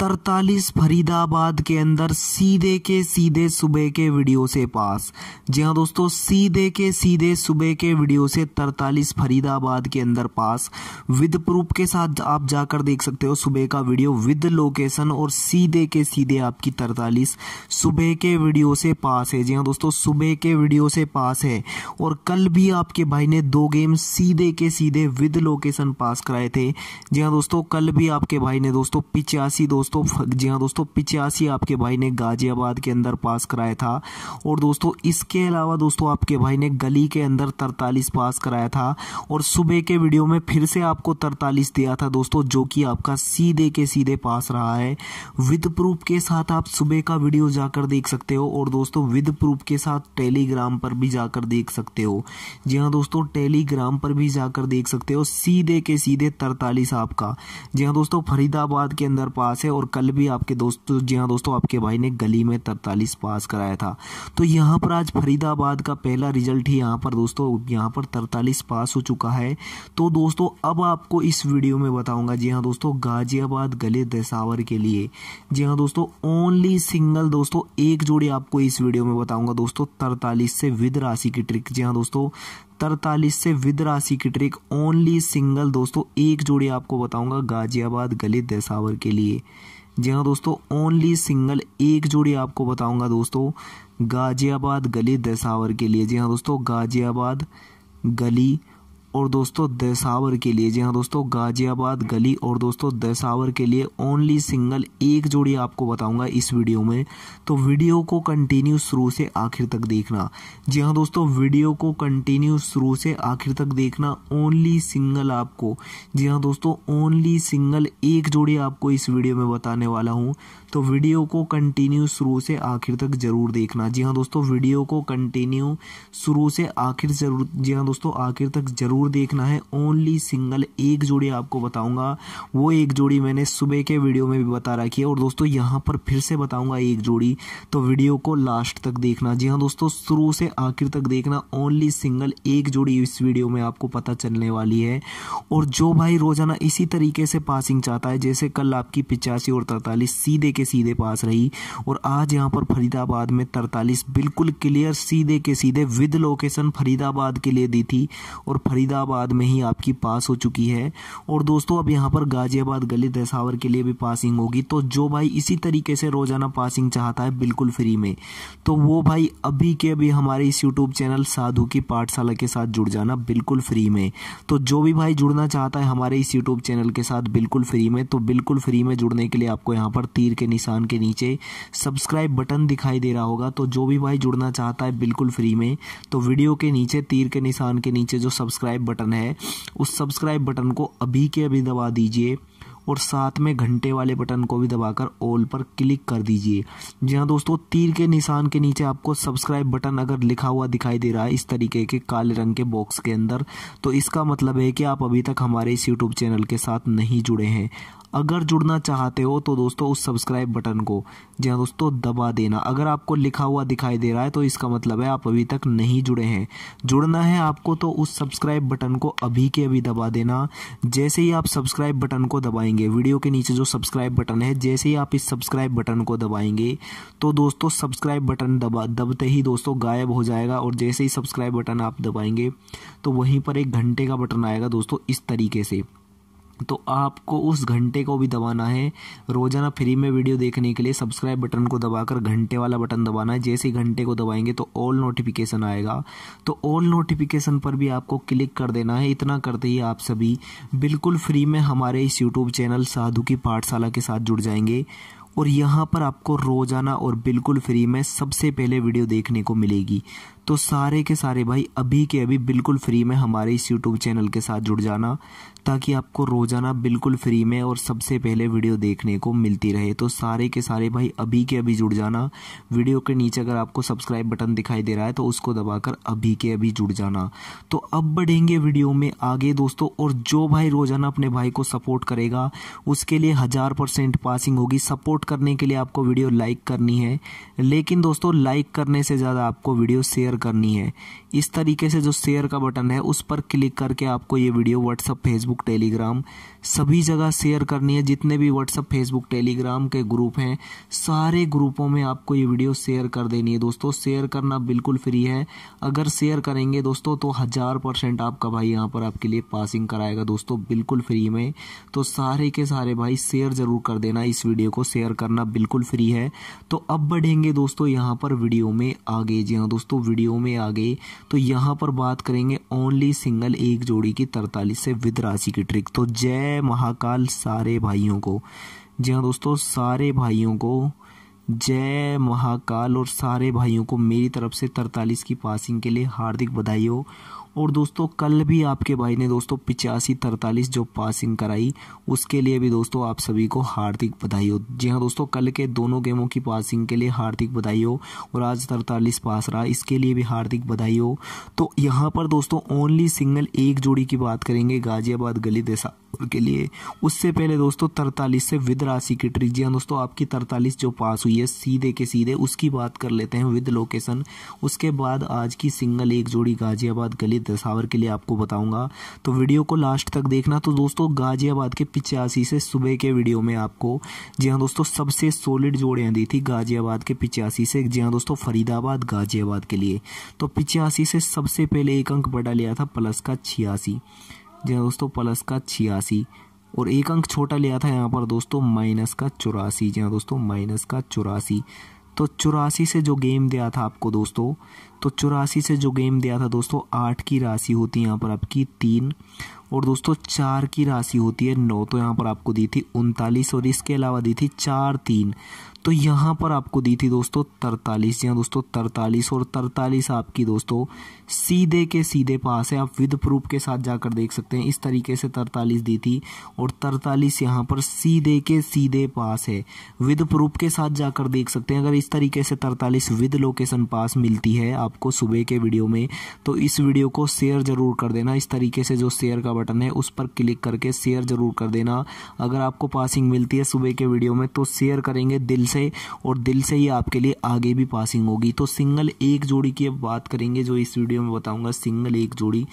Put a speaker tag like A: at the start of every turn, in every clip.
A: तरतालीस फरीदाबाद के अंदर सीधे के सीधे सुबह के वीडियो से पास जी हाँ दोस्तों सीधे के सीधे सुबह के वीडियो से तरतालीस फरीदाबाद के अंदर पास विद प्रूफ के साथ आप जाकर देख सकते हो सुबह का वीडियो विद लोकेशन और सीधे के सीधे आपकी तरतालीस सुबह के वीडियो से पास है जी हाँ दोस्तों सुबह के वीडियो से पास है और कल भी आपके भाई ने दो गेम सीधे के सीधे विद लोकेशन पास कराए थे जी हाँ दोस्तों कल भी आपके भाई ने दोस्तों पिचासी दोस्तों दोस्तों जी हाँ दोस्तों पिचासी आपके भाई ने गाजियाबाद के अंदर पास कराया था और दोस्तों इसके अलावा दोस्तों आपके भाई ने गली के अंदर तरतालीस पास कराया था और सुबह के वीडियो में फिर से आपको तरतालीस दिया था दोस्तों जो कि आपका सीधे के सीधे पास रहा है विद प्रूफ के साथ आप सुबह का वीडियो जाकर देख सकते हो और दोस्तों विद प्रूफ के साथ टेलीग्राम पर भी जाकर देख सकते हो जी हाँ दोस्तों टेलीग्राम पर भी जाकर देख सकते हो सीधे के सीधे तरतालीस आपका जी हाँ दोस्तों फरीदाबाद के अंदर पास है और कल भी आपके दोस्तों जी हाँ दोस्तों आपके भाई ने गली में तरतालीस पास कराया था तो यहाँ पर आज फरीदाबाद का पहला रिजल्ट ही यहाँ पर दोस्तों यहाँ पर तरतालीस पास हो चुका है तो दोस्तों अब आपको इस वीडियो में बताऊंगा जी हाँ दोस्तों गाजियाबाद गले दसावर के लिए जी हाँ दोस्तों ओनली सिंगल दोस्तों एक जोड़ी आपको इस वीडियो में बताऊंगा दोस्तों तरतालीस से विद राशि की ट्रिक जी हाँ दोस्तों तरतालीस से विद राशि की ट्रिक ओनली सिंगल दोस्तों एक जोड़ी आपको बताऊंगा गाजियाबाद गले दसावर के लिए जी हाँ दोस्तों ओनली सिंगल एक जोड़ी आपको बताऊंगा दोस्तों गाजियाबाद गली दसावर के लिए जी हाँ दोस्तों गाजियाबाद गली और दोस्तों दसावर के लिए जी हाँ दोस्तों गाजियाबाद गली और दोस्तों दसावर के लिए ओनली सिंगल एक जोड़ी आपको बताऊंगा इस वीडियो में तो वीडियो को कंटिन्यू शुरू से आखिर तक देखना जी हाँ दोस्तों वीडियो को कंटिन्यू शुरू से आखिर तक देखना ओनली सिंगल आपको जी हाँ दोस्तों ओनली सिंगल एक जोड़ी आपको इस वीडियो में बताने वाला हूँ तो वीडियो को कंटिन्यू शुरू से आखिर तक ज़रूर देखना जी हाँ दोस्तों वीडियो को कंटिन्यू शुरू से आखिर जरूर जी हाँ दोस्तों आखिर तक ज़रूर ज़रूर देखना है ओनली सिंगल एक जोड़ी आपको बताऊंगा वो एक जोड़ी मैंने सुबह के वीडियो में भी बता रखी है और दोस्तों यहाँ पर फिर से बताऊंगा एक जोड़ी तो वीडियो को लास्ट तक देखना जी हाँ दोस्तों शुरू से आखिर तक देखना ओनली सिंगल एक जोड़ी इस वीडियो में आपको पता चलने वाली है और जो भाई रोज़ाना इसी तरीके से पासिंग चाहता है जैसे कल आपकी पिचासी और तरतालीस सीधे के सीधे पास रही और आज यहाँ पर फरीदाबाद में तरतालीस बिल्कुल क्लियर सीधे के सीधे विद लोकेशन फरीदाबाद के लिए दी थी और फरीदाबाद फरीदाबाद में ही आपकी पास हो चुकी है और दोस्तों अब यहाँ पर गाजियाबाद गली दसावर के लिए भी पासिंग होगी तो जो भाई इसी तरीके से रोज़ाना पासिंग चाहता है बिल्कुल फ्री में तो वो भाई अभी के अभी हमारे इस यूट्यूब चैनल साधु की पाठशाला के साथ जुड़ जाना बिल्कुल फ्री में तो जो भी भाई जुड़ना चाहता है हमारे इस यूट्यूब चैनल के साथ बिल्कुल फ्री में तो बिल्कुल फ्री में जुड़ने के लिए आपको यहाँ पर तीर के निशान के नीचे सब्सक्राइब बटन दिखाई दे रहा होगा तो जो भी भाई जुड़ना चाहता है बिल्कुल फ्री में तो वीडियो के नीचे तीर के निशान के नीचे जो सब्सक्राइब सब्सक्राइब बटन है उस सब्सक्राइब बटन को अभी के अभी दबा दीजिए और साथ में घंटे वाले बटन को भी दबाकर ऑल पर क्लिक कर दीजिए जी हाँ दोस्तों तीर के निशान के नीचे आपको सब्सक्राइब बटन अगर लिखा हुआ दिखाई दे रहा है इस तरीके के काले रंग के बॉक्स के अंदर तो इसका मतलब है कि आप अभी तक हमारे इस यूट्यूब चैनल के साथ नहीं जुड़े हैं अगर जुड़ना चाहते हो तो दोस्तों उस सब्सक्राइब बटन को जी हाँ दोस्तों दबा देना अगर आपको लिखा हुआ दिखाई दे रहा है तो इसका मतलब है आप अभी तक नहीं जुड़े हैं जुड़ना है आपको तो उस सब्सक्राइब बटन को अभी के अभी दबा देना जैसे ही आप सब्सक्राइब बटन को दबाएंगे वीडियो के नीचे जो सब्सक्राइब बटन है जैसे ही आप इस सब्सक्राइब बटन को दबाएंगे तो दोस्तों सब्सक्राइब बटन दबा दबते ही दोस्तों गायब हो जाएगा और जैसे ही सब्सक्राइब बटन आप दबाएंगे तो वहीं पर एक घंटे का बटन आएगा दोस्तों इस तरीके से तो आपको उस घंटे को भी दबाना है रोज़ाना फ्री में वीडियो देखने के लिए सब्सक्राइब बटन को दबाकर घंटे वाला बटन दबाना है जैसे ही घंटे को दबाएंगे तो ऑल नोटिफिकेशन आएगा तो ऑल नोटिफिकेशन पर भी आपको क्लिक कर देना है इतना करते ही आप सभी बिल्कुल फ्री में हमारे इस यूट्यूब चैनल साधु की पाठशाला के साथ जुड़ जाएंगे और यहाँ पर आपको रोज़ाना और बिल्कुल फ्री में सबसे पहले वीडियो देखने को मिलेगी तो सारे के सारे भाई अभी के अभी बिल्कुल फ्री में हमारे इस यूट्यूब चैनल के साथ जुड़ जाना ताकि आपको रोज़ाना बिल्कुल फ्री में और सबसे पहले वीडियो देखने को मिलती रहे तो सारे के सारे भाई अभी के अभी जुड़ जाना वीडियो के नीचे अगर आपको सब्सक्राइब बटन दिखाई दे रहा है तो उसको दबाकर अभी के अभी जुड़ जाना तो अब बढ़ेंगे वीडियो में आगे दोस्तों और जो भाई रोज़ाना अपने भाई को सपोर्ट करेगा उसके लिए हज़ार परसेंट पासिंग होगी सपोर्ट करने के लिए आपको वीडियो लाइक करनी है लेकिन दोस्तों लाइक करने से ज़्यादा आपको वीडियो शेयर करनी है इस तरीके से जो शेयर का बटन है उस पर क्लिक करके आपको ये वीडियो व्हाट्सअप फेसबुक टेलीग्राम सभी जगह शेयर करनी है जितने भी व्हाट्सअप फेसबुक टेलीग्राम के ग्रुप हैं सारे ग्रुपों में आपको ये वीडियो शेयर कर देनी है दोस्तों शेयर करना बिल्कुल फ्री है अगर शेयर करेंगे दोस्तों तो हज़ार परसेंट आपका भाई यहाँ पर आपके लिए पासिंग कराएगा दोस्तों बिल्कुल फ्री में तो सारे के सारे भाई शेयर ज़रूर कर देना इस वीडियो को शेयर करना बिल्कुल फ्री है तो अब बढ़ेंगे दोस्तों यहाँ पर वीडियो में आगे जी हाँ दोस्तों वीडियो में आगे तो यहाँ पर बात करेंगे ओनली सिंगल एक जोड़ी की तरतालीस से विद राशि की ट्रिक तो जय महाकाल सारे भाइयों को जी हाँ दोस्तों सारे भाइयों को जय महाकाल और सारे भाइयों को मेरी तरफ से तरतालीस की पासिंग के लिए हार्दिक बधाई हो और दोस्तों कल भी आपके भाई ने दोस्तों पिचासी तरतालीस जो पासिंग कराई उसके लिए भी दोस्तों आप सभी को हार्दिक बधाई हो जी हाँ दोस्तों कल के दोनों गेमों की पासिंग के लिए हार्दिक बधाई हो और आज तरतालीस पास रहा इसके लिए भी हार्दिक बधाई हो तो यहाँ पर दोस्तों ओनली सिंगल एक जोड़ी की बात करेंगे गाजियाबाद गली देसा के लिए उससे पहले दोस्तों तरतालीस से विद राशि की ट्रिक जी हाँ दोस्तों आपकी तरतालीस जो पास हुई है सीधे के सीधे उसकी बात कर लेते हैं विद लोकेशन उसके बाद आज की सिंगल एक जोड़ी गाजियाबाद गली बनते के लिए आपको बताऊंगा तो वीडियो को लास्ट तक देखना तो दोस्तों गाजियाबाद के पिचासी से सुबह के वीडियो में आपको जी हाँ दोस्तों सबसे सोलिड जोड़ियाँ दी थी गाजियाबाद के पिचासी से जी हाँ दोस्तों फरीदाबाद गाजियाबाद के लिए तो पिचासी से सबसे पहले एक अंक बटा लिया था प्लस का छियासी जी हाँ दोस्तों प्लस का छियासी और एक अंक छोटा लिया था यहाँ पर दोस्तों माइनस का चौरासी जी हाँ दोस्तों माइनस का चौरासी तो चौरासी से जो गेम दिया था आपको दोस्तों तो चौरासी से जो गेम दिया था दोस्तों आठ की राशि होती है यहाँ पर आपकी तीन और दोस्तों चार की राशि होती है नौ तो यहाँ पर आपको दी थी उनतालीस और इसके अलावा दी थी चार तीन तो यहाँ पर आपको दी थी दोस्तों तरतालीस यहाँ दोस्तों तरतालीस और तरतालीस आपकी दोस्तों सीधे के सीधे पास है आप विद प्रूफ के साथ जाकर देख सकते हैं इस तरीके से तरतालीस दी थी और तरतालीस यहाँ पर सीधे के सीधे पास है विद प्रूफ के साथ जाकर देख सकते हैं अगर इस तरीके से तरतालीस विद लोकेशन पास मिलती है आपको सुबह के वीडियो में तो इस वीडियो को शेयर ज़रूर कर देना इस तरीके से जो शेयर का बटन है उस पर क्लिक करके शेयर ज़रूर कर देना अगर आपको पासिंग मिलती है सुबह के वीडियो में तो शेयर करेंगे दिल से से और दिल से ही आपके लिए आगे भी पासिंग होगी तो सिंगल एक जोड़ी की बात करेंगे जो इस वीडियो में बताऊंगा सिंगल एक जोड़ी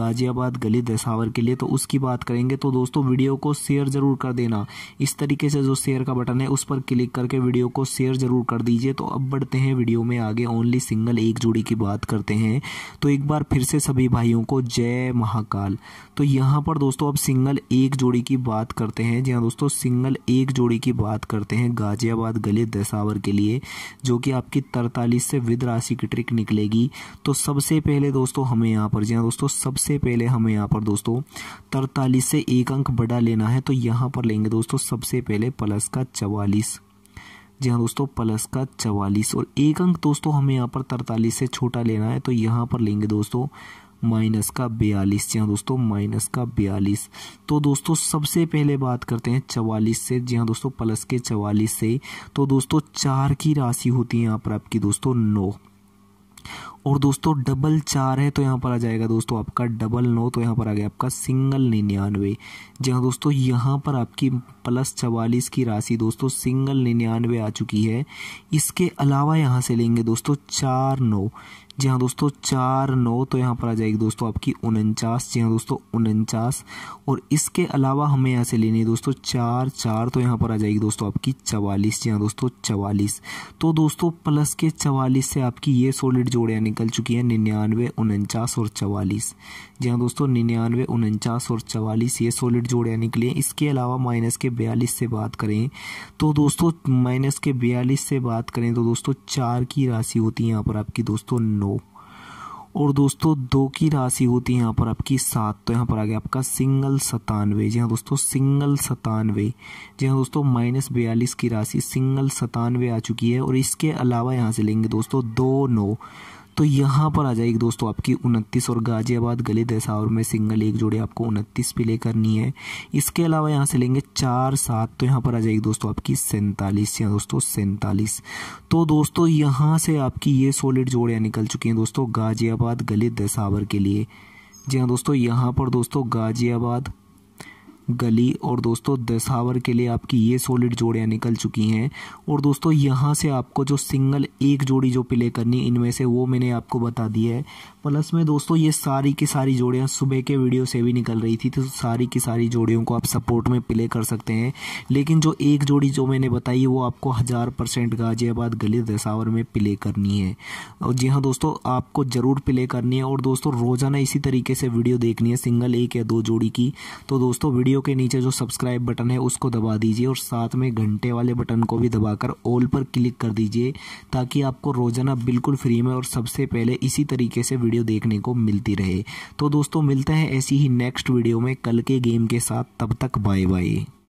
A: गाजियाबाद गली दसावर के लिए तो उसकी बात करेंगे तो दोस्तों वीडियो को शेयर ज़रूर कर देना इस तरीके से जो शेयर का बटन है उस पर क्लिक करके वीडियो को शेयर ज़रूर कर दीजिए तो अब बढ़ते हैं वीडियो में आगे ओनली सिंगल एक जोड़ी की बात करते हैं तो एक बार फिर से सभी भाइयों को जय महाकाल तो यहाँ पर दोस्तों अब सिंगल एक जोड़ी की बात करते हैं जी हाँ दोस्तों सिंगल एक जोड़ी की बात करते हैं गाजियाबाद ललित दशावर के लिए जो कि आपकी तरतालीस से विद राशि की ट्रिक निकलेगी तो सबसे पहले दोस्तों हमें यहाँ पर जी हाँ दोस्तों सबसे पहले हमें यहाँ पर दोस्तों तरतालीस से एक अंक बड़ा लेना है तो यहाँ पर लेंगे दोस्तों सबसे पहले प्लस का चवालीस जी हाँ दोस्तों प्लस का चवालीस और एक अंक दोस्तों हमें यहाँ पर तरतालीस से छोटा लेना है तो यहाँ पर लेंगे दोस्तों माइनस का बयालीस जी हाँ दोस्तों माइनस का बयालीस तो दोस्तों सबसे पहले बात करते हैं चवालीस से जी हाँ दोस्तों प्लस के चवालीस से तो दोस्तों चार की राशि होती है यहाँ पर आपकी दोस्तों नौ और दोस्तों डबल चार है तो यहाँ पर आ जाएगा दोस्तों आपका डबल नौ तो यहाँ पर आ गया आपका सिंगल निन्यानवे जी हाँ दोस्तों यहाँ पर आपकी प्लस चवालीस की राशि दोस्तों सिंगल निन्यानवे आ चुकी है इसके अलावा यहाँ से लेंगे दोस्तों चार नौ जी हाँ दोस्तों चार नौ तो यहाँ पर आ जाएगी दोस्तों आपकी उनचास जी हाँ दोस्तों उनचास और इसके अलावा हमें यहाँ से लेनी है दोस्तों चार चार तो यहाँ पर आ जाएगी दोस्तों आपकी चवालीस जी हाँ दोस्तों चवालीस तो दोस्तों प्लस के चवालीस से आपकी ये सोलिड जोड़ियाँ निकल चुकी हैं निन्यानवे उनचास और चवालीस जी हाँ दोस्तों निन्यानवे उनचास और चवालीस ये सोलिड जोड़ियाँ निकली हैं इसके अलावा माइनस के बयालीस से बात करें तो दोस्तों माइनस के बयालीस से बात करें तो दोस्तों चार की राशि होती है यहाँ पर आपकी दोस्तों नौ और दोस्तों दो की राशि होती है यहाँ पर आपकी सात तो यहाँ पर आ गया आपका सिंगल सतानवे जी हाँ दोस्तों सिंगल सतानवे जी हाँ दोस्तों माइनस बयालीस की राशि सिंगल सतानवे आ चुकी है और इसके अलावा यहाँ से लेंगे दोस्तों दो नौ तो यहाँ पर आ जाएगी दोस्तों आपकी उनतीस और गाजियाबाद गली दसावर में सिंगल एक जोड़ी आपको उनतीस प्ले करनी है इसके अलावा यहाँ से लेंगे चार सात तो यहाँ पर आ जाएगी दोस्तों आपकी सैंतालीस या दोस्तों सैंतालीस तो दोस्तों यहाँ से आपकी ये सॉलिड जोड़ियाँ निकल चुकी हैं दोस्तों गाजियाबाद गली दसावर के लिए जी हाँ दोस्तों यहाँ पर दोस्तों गाजियाबाद गली और दोस्तों दशावर के लिए आपकी ये सॉलिड जोड़ियाँ निकल चुकी हैं और दोस्तों यहाँ से आपको जो सिंगल एक जोड़ी जो प्ले करनी इनमें से वो मैंने आपको बता दी है प्लस में दोस्तों ये सारी की सारी जोड़ियाँ सुबह के वीडियो से भी निकल रही थी तो सारी की सारी जोड़ियों को आप सपोर्ट में प्ले कर सकते हैं लेकिन जो एक जोड़ी जो मैंने बताई वो आपको हज़ार परसेंट गाजियाबाद गली दशावर में प्ले करनी है और जी हाँ दोस्तों आपको ज़रूर प्ले करनी है और दोस्तों रोज़ाना इसी तरीके से वीडियो देखनी है सिंगल एक या दो जोड़ी की तो दोस्तों वीडियो वीडियो के नीचे जो सब्सक्राइब बटन है उसको दबा दीजिए और साथ में घंटे वाले बटन को भी दबाकर ऑल पर क्लिक कर दीजिए ताकि आपको रोज़ाना बिल्कुल फ्री में और सबसे पहले इसी तरीके से वीडियो देखने को मिलती रहे तो दोस्तों मिलते हैं ऐसी ही नेक्स्ट वीडियो में कल के गेम के साथ तब तक बाय बाय